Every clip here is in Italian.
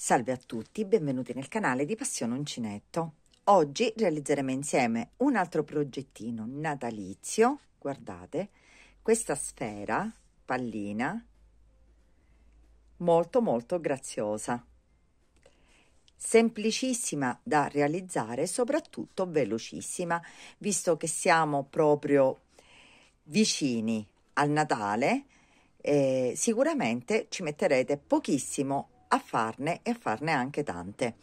Salve a tutti, benvenuti nel canale di Passione Uncinetto. Oggi realizzeremo insieme un altro progettino natalizio, guardate, questa sfera, pallina, molto molto graziosa, semplicissima da realizzare, e soprattutto velocissima, visto che siamo proprio vicini al Natale, eh, sicuramente ci metterete pochissimo a farne e a farne anche tante.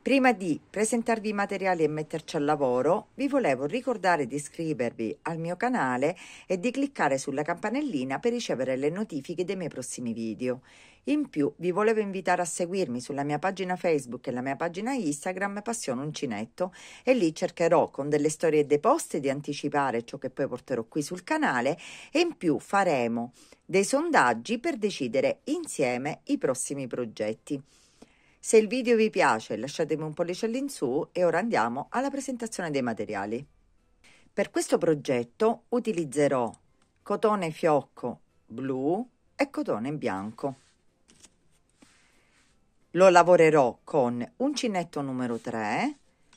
Prima di presentarvi i materiali e metterci al lavoro, vi volevo ricordare di iscrivervi al mio canale e di cliccare sulla campanellina per ricevere le notifiche dei miei prossimi video. In più, vi volevo invitare a seguirmi sulla mia pagina Facebook e la mia pagina Instagram Passione Uncinetto e lì cercherò con delle storie deposte di anticipare ciò che poi porterò qui sul canale e in più faremo dei sondaggi per decidere insieme i prossimi progetti. Se il video vi piace lasciatemi un pollice all'insù e ora andiamo alla presentazione dei materiali. Per questo progetto utilizzerò cotone fiocco blu e cotone bianco. Lo lavorerò con uncinetto numero 3,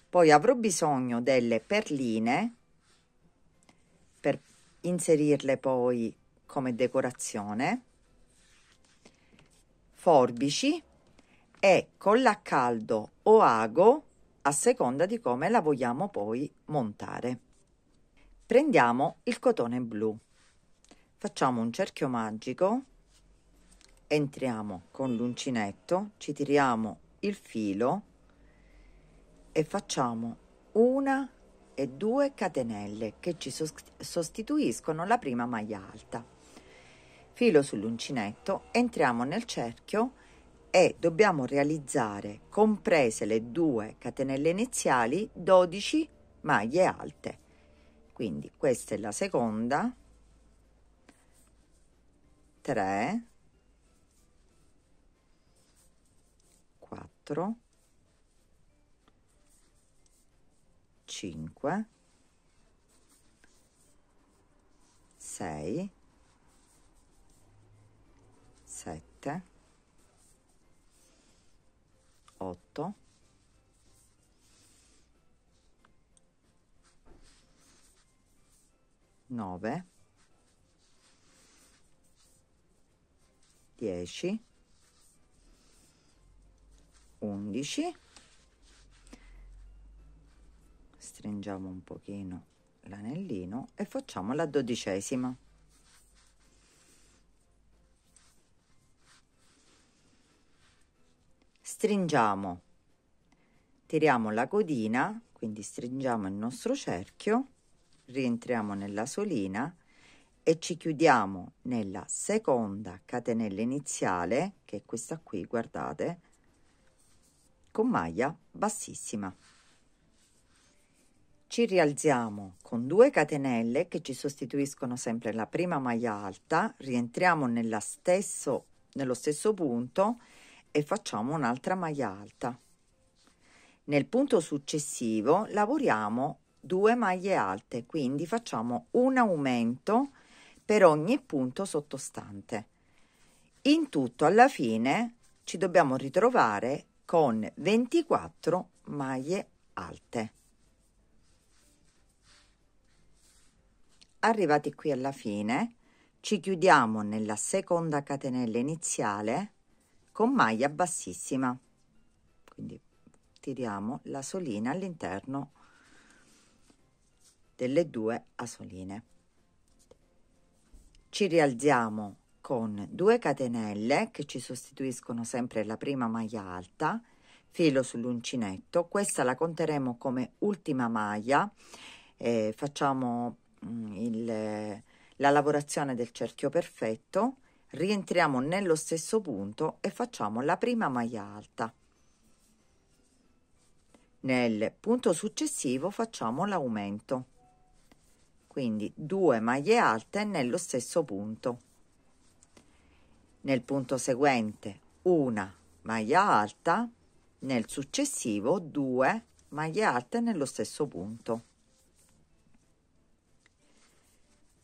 poi avrò bisogno delle perline per inserirle poi come decorazione, forbici e colla a caldo o ago a seconda di come la vogliamo poi montare. Prendiamo il cotone blu, facciamo un cerchio magico, entriamo con l'uncinetto, ci tiriamo il filo e facciamo una e due catenelle che ci sostituiscono la prima maglia alta filo sull'uncinetto, entriamo nel cerchio e dobbiamo realizzare, comprese le due catenelle iniziali, 12 maglie alte. Quindi questa è la seconda, 3, 4, 5, 6, 7 8 9 10 11 stringiamo un pochino l'anellino e facciamo la dodicesima stringiamo, tiriamo la codina, quindi stringiamo il nostro cerchio, rientriamo nella solina e ci chiudiamo nella seconda catenella iniziale, che è questa qui, guardate, con maglia bassissima. Ci rialziamo con due catenelle che ci sostituiscono sempre la prima maglia alta, rientriamo nella stesso, nello stesso punto e facciamo un'altra maglia alta nel punto successivo lavoriamo due maglie alte quindi facciamo un aumento per ogni punto sottostante in tutto alla fine ci dobbiamo ritrovare con 24 maglie alte arrivati qui alla fine ci chiudiamo nella seconda catenella iniziale con maglia bassissima quindi tiriamo la solina all'interno delle due asoline ci rialziamo con due catenelle che ci sostituiscono sempre la prima maglia alta filo sull'uncinetto questa la conteremo come ultima maglia eh, facciamo mm, il, la lavorazione del cerchio perfetto rientriamo nello stesso punto e facciamo la prima maglia alta nel punto successivo facciamo l'aumento quindi due maglie alte nello stesso punto nel punto seguente una maglia alta nel successivo due maglie alte nello stesso punto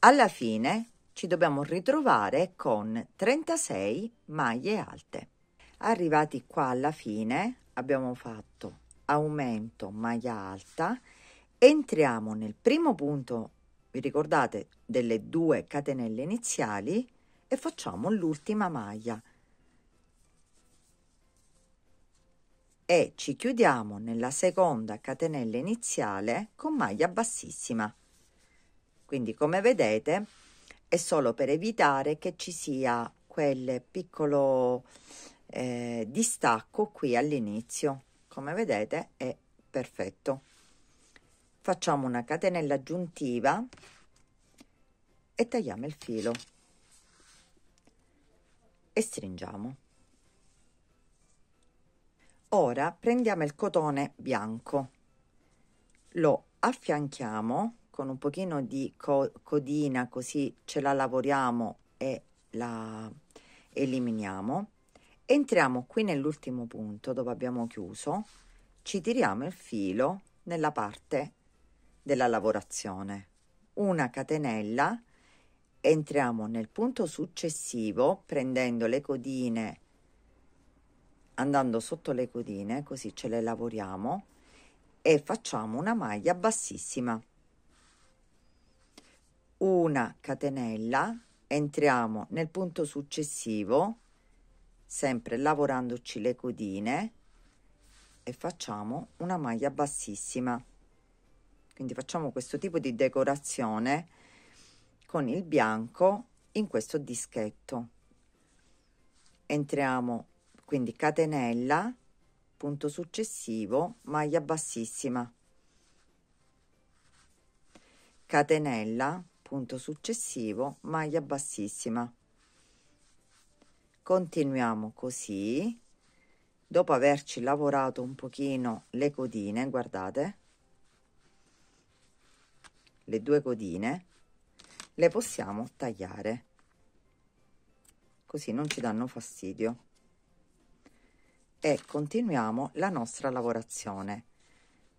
alla fine ci dobbiamo ritrovare con 36 maglie alte. Arrivati qua alla fine abbiamo fatto aumento maglia alta, entriamo nel primo punto, vi ricordate, delle due catenelle iniziali e facciamo l'ultima maglia. e ci chiudiamo nella seconda catenella iniziale con maglia bassissima. Quindi come vedete è solo per evitare che ci sia quel piccolo eh, distacco qui all'inizio come vedete è perfetto facciamo una catenella aggiuntiva e tagliamo il filo e stringiamo ora prendiamo il cotone bianco lo affianchiamo con un pochino di co- codina così ce la lavoriamo e la eliminiamo. Entriamo qui nell'ultimo punto dove abbiamo chiuso, ci tiriamo il filo nella parte della lavorazione. Una catenella, entriamo nel punto successivo prendendo le codine, andando sotto le codine così ce le lavoriamo e facciamo una maglia bassissima una catenella entriamo nel punto successivo sempre lavorandoci le codine e facciamo una maglia bassissima quindi facciamo questo tipo di decorazione con il bianco in questo dischetto entriamo quindi catenella punto successivo maglia bassissima catenella punto successivo maglia bassissima continuiamo così dopo averci lavorato un pochino le codine guardate le due codine le possiamo tagliare così non ci danno fastidio e continuiamo la nostra lavorazione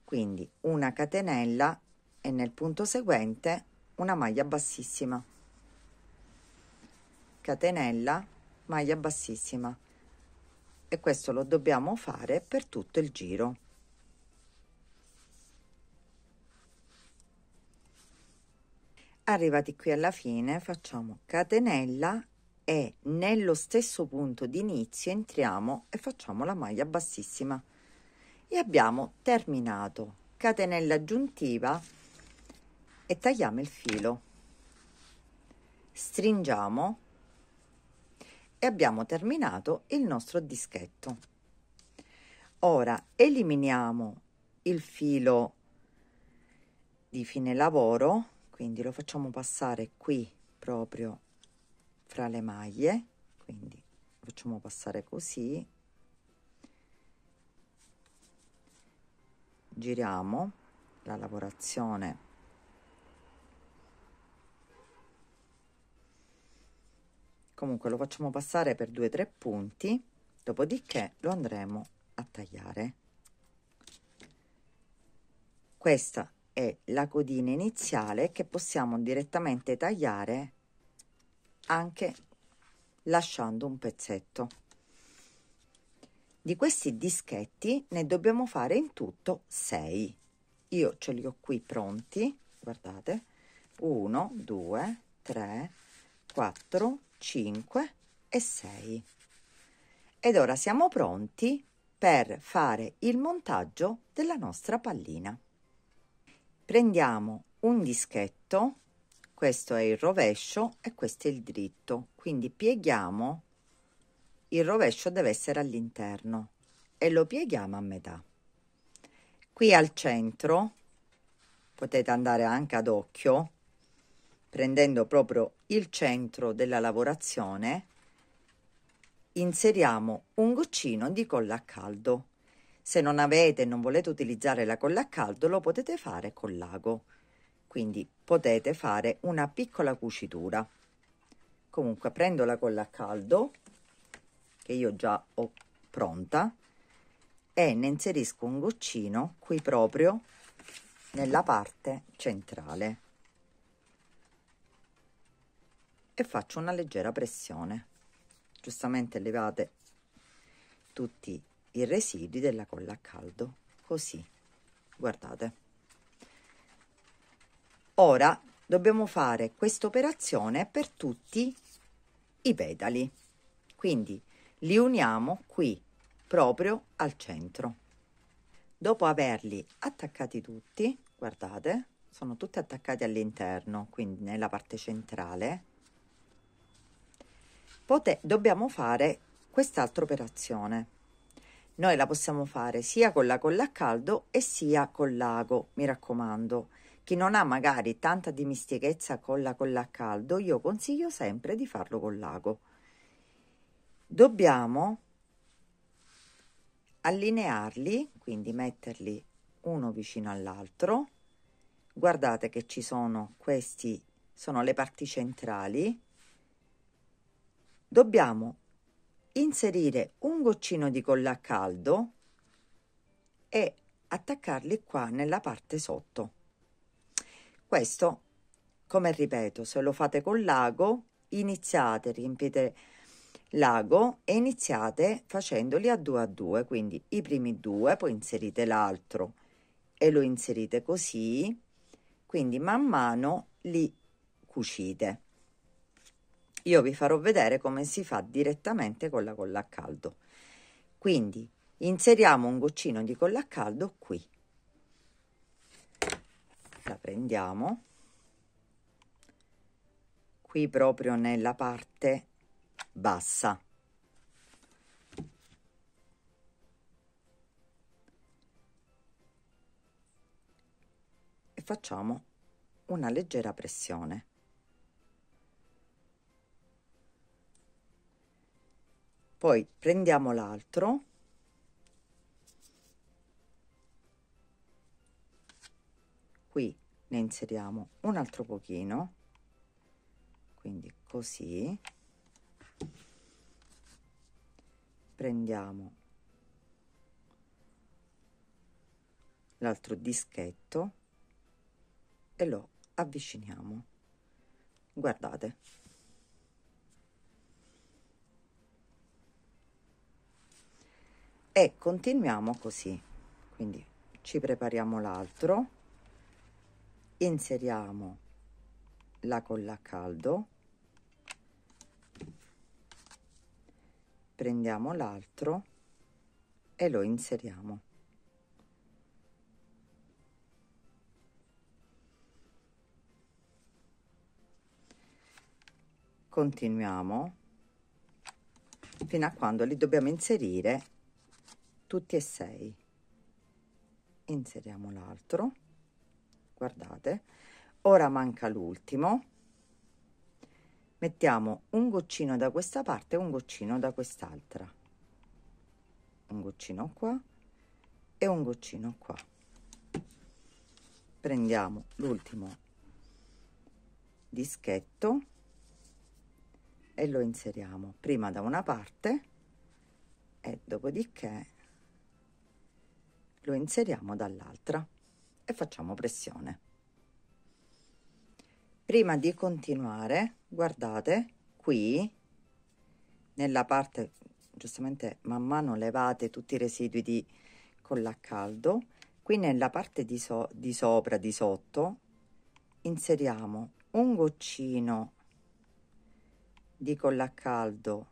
quindi una catenella e nel punto seguente una maglia bassissima catenella maglia bassissima e questo lo dobbiamo fare per tutto il giro arrivati qui alla fine facciamo catenella e nello stesso punto di inizio entriamo e facciamo la maglia bassissima e abbiamo terminato catenella aggiuntiva e tagliamo il filo stringiamo e abbiamo terminato il nostro dischetto ora eliminiamo il filo di fine lavoro quindi lo facciamo passare qui proprio fra le maglie quindi facciamo passare così giriamo la lavorazione comunque lo facciamo passare per 2-3 punti dopodiché lo andremo a tagliare questa è la codina iniziale che possiamo direttamente tagliare anche lasciando un pezzetto di questi dischetti ne dobbiamo fare in tutto 6 io ce li ho qui pronti guardate 1 2 3 4 5 e 6. Ed ora siamo pronti per fare il montaggio della nostra pallina. Prendiamo un dischetto, questo è il rovescio e questo è il dritto, quindi pieghiamo, il rovescio deve essere all'interno e lo pieghiamo a metà. Qui al centro, potete andare anche ad occhio, prendendo proprio il centro della lavorazione, inseriamo un goccino di colla a caldo. Se non avete e non volete utilizzare la colla a caldo lo potete fare con l'ago, quindi potete fare una piccola cucitura. Comunque prendo la colla a caldo che io già ho pronta e ne inserisco un goccino qui proprio nella parte centrale e faccio una leggera pressione giustamente levate tutti i residui della colla a caldo così guardate ora dobbiamo fare questa operazione per tutti i pedali quindi li uniamo qui proprio al centro dopo averli attaccati tutti guardate sono tutti attaccati all'interno quindi nella parte centrale Pote dobbiamo fare quest'altra operazione. Noi la possiamo fare sia con la colla a caldo e sia con l'ago, mi raccomando. Chi non ha magari tanta dimistichezza con la colla a caldo, io consiglio sempre di farlo con l'ago. Dobbiamo allinearli, quindi metterli uno vicino all'altro. Guardate che ci sono questi, sono le parti centrali dobbiamo inserire un goccino di colla a caldo e attaccarli qua nella parte sotto. Questo, come ripeto, se lo fate con l'ago, iniziate, riempite l'ago e iniziate facendoli a due a due, quindi i primi due, poi inserite l'altro e lo inserite così, quindi man mano li cucite io vi farò vedere come si fa direttamente con la colla a caldo quindi inseriamo un goccino di colla a caldo qui la prendiamo qui proprio nella parte bassa e facciamo una leggera pressione poi prendiamo l'altro qui ne inseriamo un altro pochino quindi così prendiamo l'altro dischetto e lo avviciniamo guardate e continuiamo così quindi ci prepariamo l'altro inseriamo la colla a caldo prendiamo l'altro e lo inseriamo continuiamo fino a quando li dobbiamo inserire tutti e sei inseriamo l'altro guardate ora manca l'ultimo mettiamo un goccino da questa parte un goccino da quest'altra un goccino qua e un goccino qua prendiamo l'ultimo dischetto e lo inseriamo prima da una parte e dopodiché lo inseriamo dall'altra e facciamo pressione. Prima di continuare, guardate qui nella parte giustamente man mano levate tutti i residui di colla a caldo qui nella parte di, so, di sopra di sotto inseriamo un goccino di colla a caldo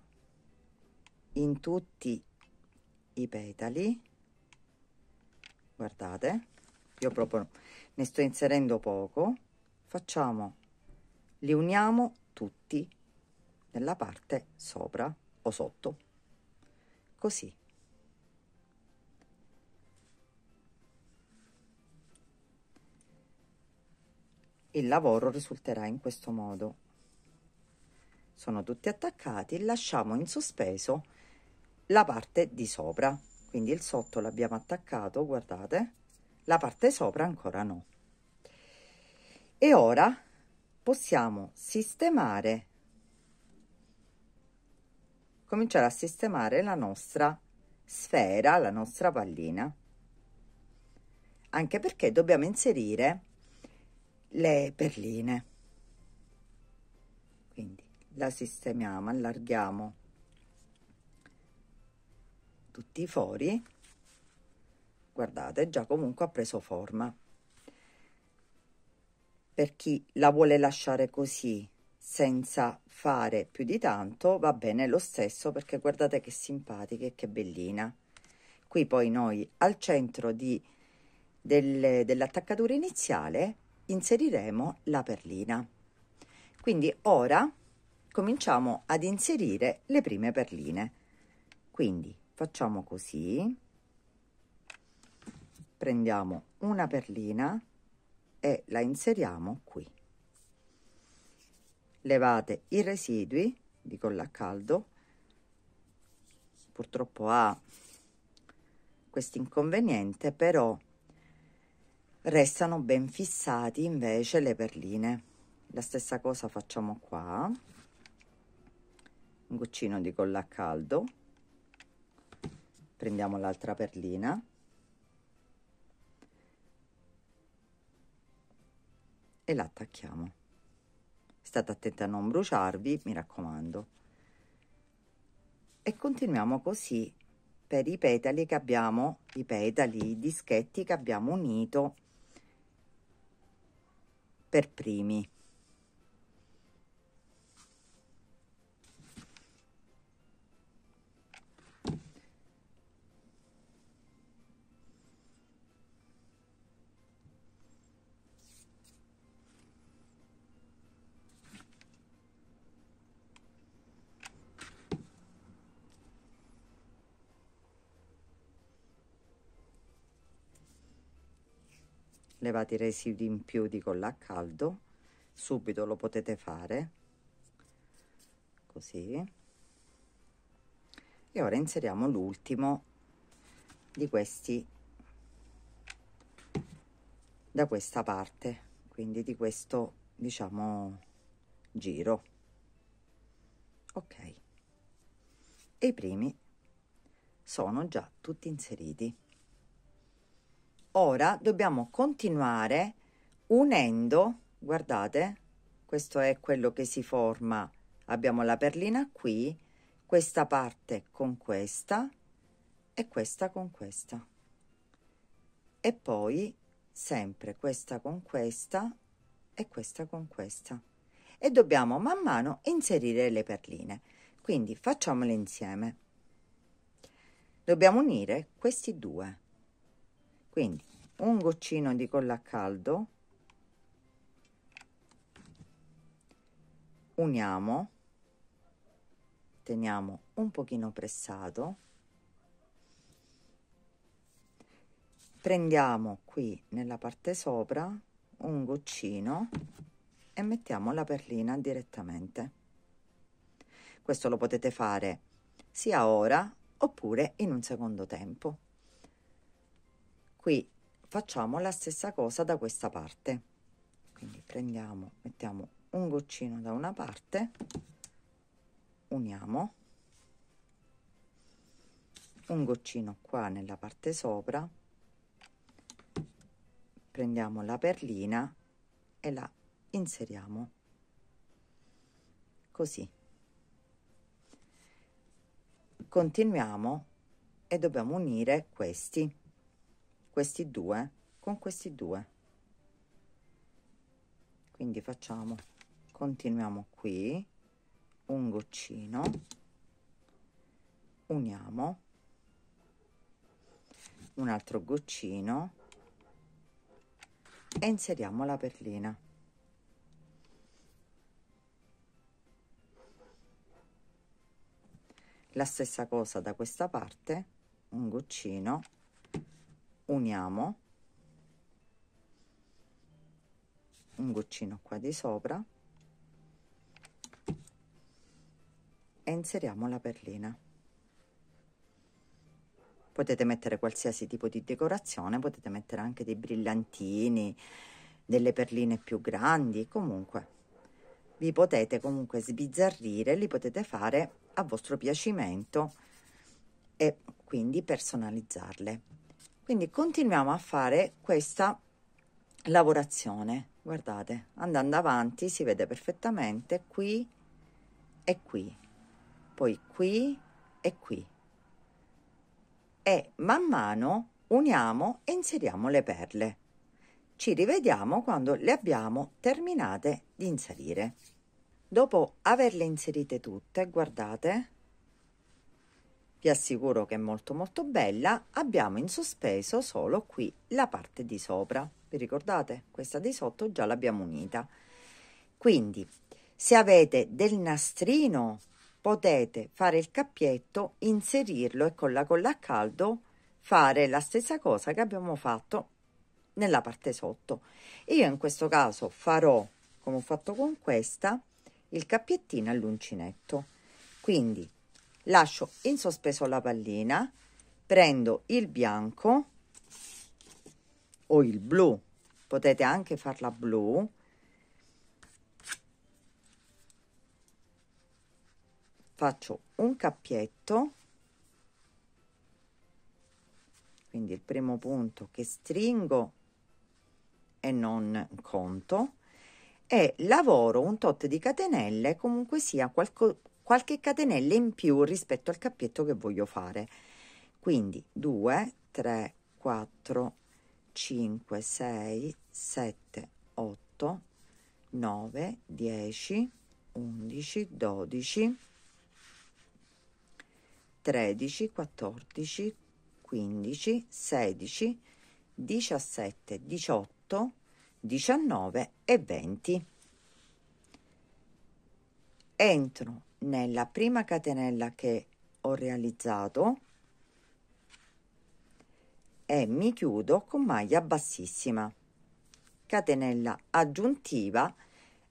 in tutti i petali guardate io proprio ne sto inserendo poco facciamo li uniamo tutti nella parte sopra o sotto così il lavoro risulterà in questo modo sono tutti attaccati lasciamo in sospeso la parte di sopra quindi il sotto l'abbiamo attaccato guardate la parte sopra ancora no e ora possiamo sistemare cominciare a sistemare la nostra sfera la nostra pallina anche perché dobbiamo inserire le perline quindi la sistemiamo allarghiamo tutti i fori guardate già comunque ha preso forma per chi la vuole lasciare così senza fare più di tanto va bene lo stesso perché guardate che simpatica e che bellina qui poi noi al centro di, del, dell'attaccatura iniziale inseriremo la perlina quindi ora cominciamo ad inserire le prime perline quindi facciamo così prendiamo una perlina e la inseriamo qui levate i residui di colla a caldo purtroppo ha questo inconveniente però restano ben fissati invece le perline la stessa cosa facciamo qua un goccino di colla a caldo prendiamo l'altra perlina e la attacchiamo state attenti a non bruciarvi mi raccomando e continuiamo così per i petali che abbiamo i petali i dischetti che abbiamo unito per primi levate i residui in più di colla a caldo subito lo potete fare così e ora inseriamo l'ultimo di questi da questa parte quindi di questo diciamo giro ok e i primi sono già tutti inseriti ora dobbiamo continuare unendo, guardate, questo è quello che si forma, abbiamo la perlina qui, questa parte con questa e questa con questa e poi sempre questa con questa e questa con questa e dobbiamo man mano inserire le perline quindi facciamole insieme dobbiamo unire questi due quindi un goccino di colla a caldo uniamo teniamo un pochino pressato prendiamo qui nella parte sopra un goccino e mettiamo la perlina direttamente questo lo potete fare sia ora oppure in un secondo tempo qui facciamo la stessa cosa da questa parte quindi prendiamo mettiamo un goccino da una parte uniamo un goccino qua nella parte sopra prendiamo la perlina e la inseriamo così continuiamo e dobbiamo unire questi questi due con questi due quindi facciamo continuiamo qui un goccino uniamo un altro goccino e inseriamo la perlina la stessa cosa da questa parte un goccino uniamo un goccino qua di sopra e inseriamo la perlina potete mettere qualsiasi tipo di decorazione potete mettere anche dei brillantini delle perline più grandi comunque vi potete comunque sbizzarrire li potete fare a vostro piacimento e quindi personalizzarle quindi continuiamo a fare questa lavorazione guardate andando avanti si vede perfettamente qui e qui poi qui e qui e man mano uniamo e inseriamo le perle ci rivediamo quando le abbiamo terminate di inserire dopo averle inserite tutte guardate vi assicuro che è molto molto bella abbiamo in sospeso solo qui la parte di sopra vi ricordate questa di sotto già l'abbiamo unita quindi se avete del nastrino potete fare il cappietto inserirlo e con la colla a caldo fare la stessa cosa che abbiamo fatto nella parte sotto io in questo caso farò come ho fatto con questa il cappiettino all'uncinetto quindi lascio in sospeso la pallina prendo il bianco o il blu potete anche farla blu faccio un cappietto quindi il primo punto che stringo e non conto e lavoro un tot di catenelle comunque sia qualcosa qualche catenella in più rispetto al cappietto che voglio fare quindi 2 3 4 5 6 7 8 9 10 11 12 13 14 15 16 17 18 19 e 20 entro nella prima catenella che ho realizzato e mi chiudo con maglia bassissima catenella aggiuntiva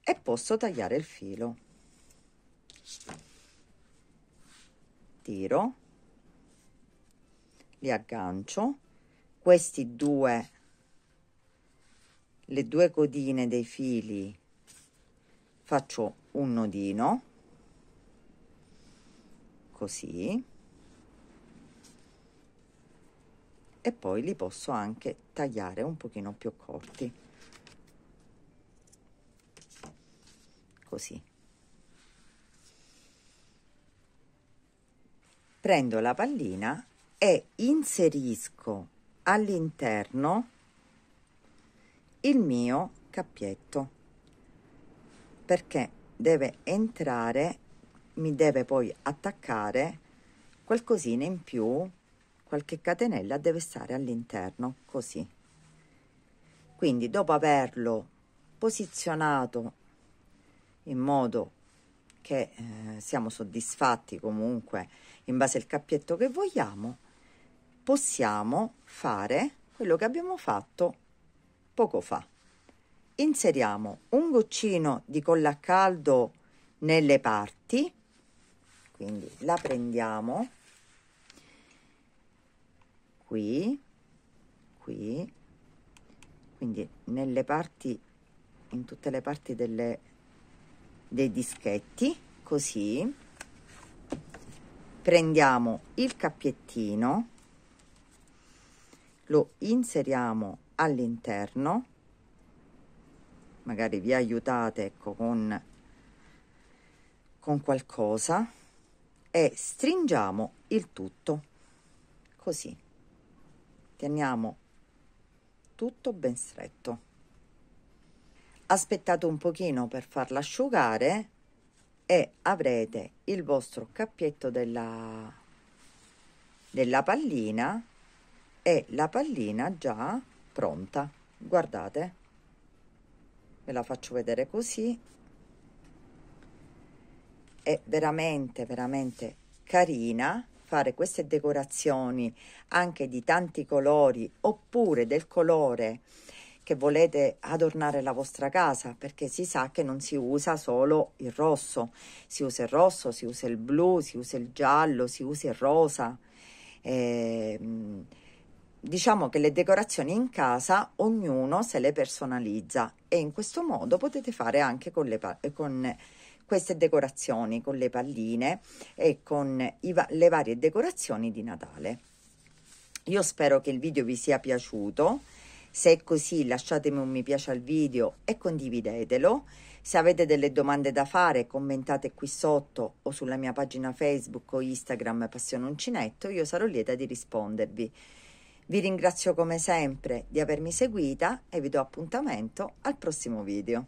e posso tagliare il filo tiro li aggancio questi due le due codine dei fili faccio un nodino così e poi li posso anche tagliare un pochino più corti così prendo la pallina e inserisco all'interno il mio cappietto perché deve entrare mi deve poi attaccare qualcosina in più qualche catenella deve stare all'interno così quindi dopo averlo posizionato in modo che eh, siamo soddisfatti comunque in base al cappietto che vogliamo possiamo fare quello che abbiamo fatto poco fa inseriamo un goccino di colla a caldo nelle parti quindi la prendiamo qui qui quindi nelle parti in tutte le parti delle, dei dischetti così prendiamo il cappiettino lo inseriamo all'interno magari vi aiutate ecco con con qualcosa e stringiamo il tutto così teniamo tutto ben stretto aspettate un pochino per farla asciugare e avrete il vostro cappietto della della pallina e la pallina già pronta guardate ve la faccio vedere così è veramente veramente carina fare queste decorazioni anche di tanti colori oppure del colore che volete adornare la vostra casa perché si sa che non si usa solo il rosso si usa il rosso si usa il blu si usa il giallo si usa il rosa eh, diciamo che le decorazioni in casa ognuno se le personalizza e in questo modo potete fare anche con le, con queste decorazioni con le palline e con va le varie decorazioni di Natale. Io spero che il video vi sia piaciuto, se è così lasciatemi un mi piace al video e condividetelo. Se avete delle domande da fare commentate qui sotto o sulla mia pagina Facebook o Instagram Passione Uncinetto, io sarò lieta di rispondervi. Vi ringrazio come sempre di avermi seguita e vi do appuntamento al prossimo video.